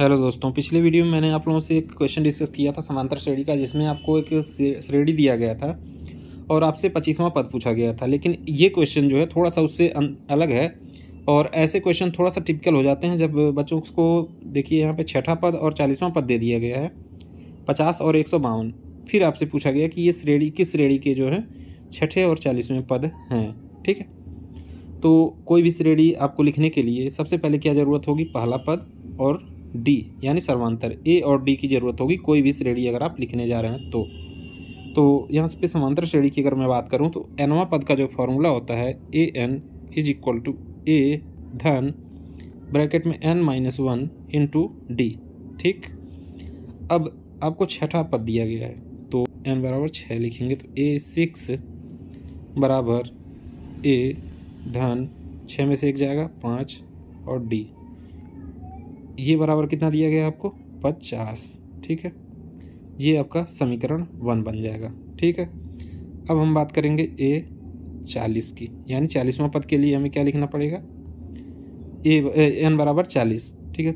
hello दोस्तों पिछले video में मैंने आप लोगों से एक क्वेश्चन डिस्कस किया था समांतर श्रेणी का जिसमें आपको एक श्रेणी दिया गया था और आपसे पच्चीसवां पद पूछा गया था लेकिन ये क्वेश्चन जो है थोड़ा सा उससे अलग है और ऐसे क्वेश्चन थोड़ा सा टिपिकल हो जाते हैं जब बच्चों को देखिए यहाँ पर छठा पद और चालीसवां पद दे दिया गया है पचास और एक फिर आपसे पूछा गया कि ये श्रेणी किस श्रेणी के जो है छठे और चालीसवें पद हैं ठीक है तो कोई भी श्रेणी आपको लिखने के लिए सबसे पहले क्या ज़रूरत होगी पहला पद और डी यानी सर्वांतर ए और डी की ज़रूरत होगी कोई भी श्रेणी अगर आप लिखने जा रहे हैं तो तो यहाँ पे समांतर श्रेणी की अगर मैं बात करूँ तो एनवा पद का जो फॉर्मूला होता है A N is equal to A धन ब्रैकेट में N minus one into D ठीक अब आपको छठा पद दिया गया है तो एन बराबर छः लिखेंगे तो ए सिक्स बराबर ए धन छः में से एक जाएगा पाँच और डी ये बराबर कितना दिया गया आपको पचास ठीक है ये आपका समीकरण वन बन जाएगा ठीक है अब हम बात करेंगे ए चालीस की यानी चालीसवां पद के लिए हमें क्या लिखना पड़ेगा ए एन बराबर चालीस ठीक है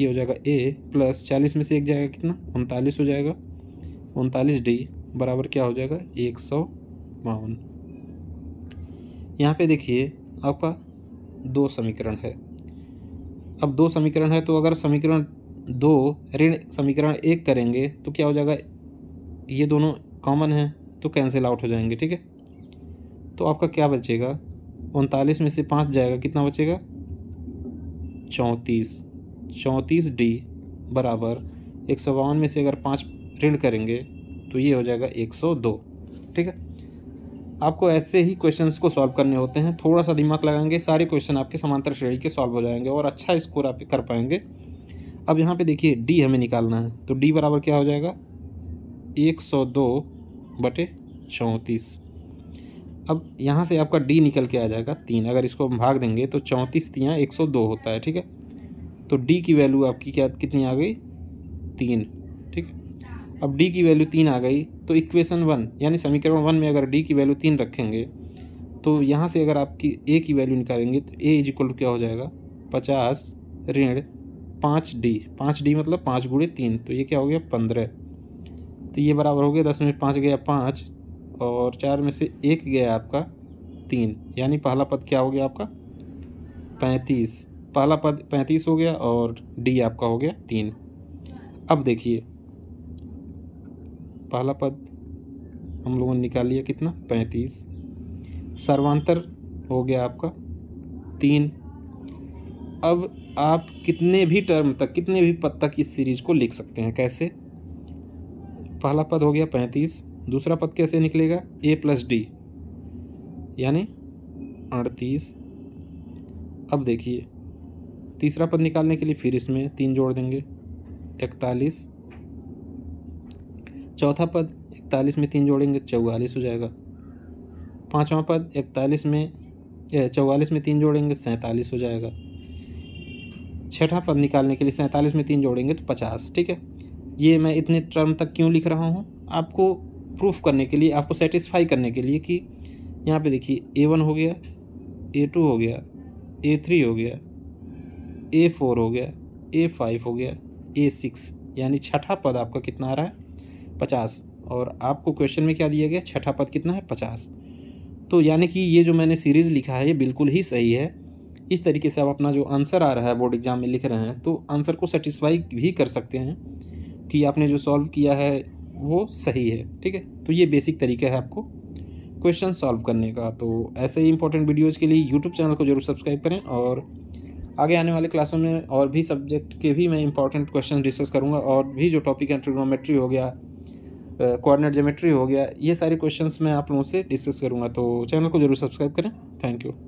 ये हो जाएगा ए प्लस चालीस में से एक जाएगा कितना उनतालीस हो जाएगा उनतालीस डी बराबर क्या हो जाएगा एक सौ बावन यहाँ पर देखिए आपका दो समीकरण है अब दो समीकरण है तो अगर समीकरण दो ऋण समीकरण एक करेंगे तो क्या हो जाएगा ये दोनों कॉमन हैं तो कैंसिल आउट हो जाएंगे ठीक है तो आपका क्या बचेगा उनतालीस में से पाँच जाएगा कितना बचेगा चौंतीस चौंतीस डी बराबर एक सौ बावन में से अगर पाँच ऋण करेंगे तो ये हो जाएगा एक सौ दो ठीक है आपको ऐसे ही क्वेश्चंस को सॉल्व करने होते हैं थोड़ा सा दिमाग लगाएंगे सारे क्वेश्चन आपके समांतर श्रेणी के सॉल्व हो जाएंगे और अच्छा स्कोर आप कर पाएंगे अब यहाँ पे देखिए डी हमें निकालना है तो डी बराबर क्या हो जाएगा एक सौ दो बटे चौंतीस अब यहाँ से आपका डी निकल के आ जाएगा तीन अगर इसको हम भाग देंगे तो चौंतीस तियाँ एक सौ दो होता है ठीक है तो डी की वैल्यू आपकी क्या कितनी आ गई तीन अब डी की वैल्यू तीन आ गई तो इक्वेशन वन यानी समीकरण वन में अगर डी की वैल्यू तीन रखेंगे तो यहाँ से अगर आपकी ए की वैल्यू निकालेंगे तो ए इज इक्वल टू क्या हो जाएगा पचास ऋण पाँच डी पाँच डी मतलब पाँच गुड़े तीन तो ये क्या हो गया पंद्रह तो ये बराबर हो गया दस में पाँच गया पाँच और चार में से एक गया आपका तीन यानी पहला पद क्या हो गया आपका पैंतीस पहला पद पैंतीस हो गया और डी आपका हो गया तीन अब देखिए पहला पद हम लोगों ने निकाल लिया कितना पैंतीस सर्वांतर हो गया आपका तीन अब आप कितने भी टर्म तक कितने भी पद तक इस सीरीज को लिख सकते हैं कैसे पहला पद हो गया पैंतीस दूसरा पद कैसे निकलेगा ए प्लस डी यानी अड़तीस अब देखिए तीसरा पद निकालने के लिए फिर इसमें तीन जोड़ देंगे इकतालीस चौथा पद इकतालीस में तीन जोड़ेंगे चौवालीस हो जाएगा पाँचवा पद इकतालीस में चौवालीस में तीन जोड़ेंगे सैंतालीस हो जाएगा छठा पद निकालने के लिए सैंतालीस में तीन जोड़ेंगे तो पचास ठीक है ये मैं इतने टर्म तक क्यों लिख रहा हूँ आपको प्रूफ करने के लिए आपको सेटिस्फाई करने के लिए कि यहाँ पे देखिए ए वन हो गया ए टू हो गया ए थ्री हो गया ए फोर हो गया ए फाइव हो गया ए सिक्स यानी छठा पद आपका कितना आ रहा है पचास और आपको क्वेश्चन में क्या दिया गया छठा पद कितना है पचास तो यानी कि ये जो मैंने सीरीज़ लिखा है ये बिल्कुल ही सही है इस तरीके से आप अपना जो आंसर आ रहा है बोर्ड एग्ज़ाम में लिख रहे हैं तो आंसर को सेटिस्फाई भी कर सकते हैं कि आपने जो सॉल्व किया है वो सही है ठीक है तो ये बेसिक तरीका है आपको क्वेश्चन सॉल्व करने का तो ऐसे ही इंपॉर्टेंट वीडियोज़ के लिए यूट्यूब चैनल को जरूर सब्सक्राइब करें और आगे आने वाले क्लासों में और भी सब्जेक्ट के भी मैं इंपॉर्टेंट क्वेश्चन डिस्कस करूँगा और भी जो टॉपिक है ट्रिग्नोमेट्री हो गया कोऑर्डिनेट जोमेट्री हो गया ये सारे क्वेश्चंस मैं आप लोगों से डिस्कस करूँगा तो चैनल को जरूर सब्सक्राइब करें थैंक यू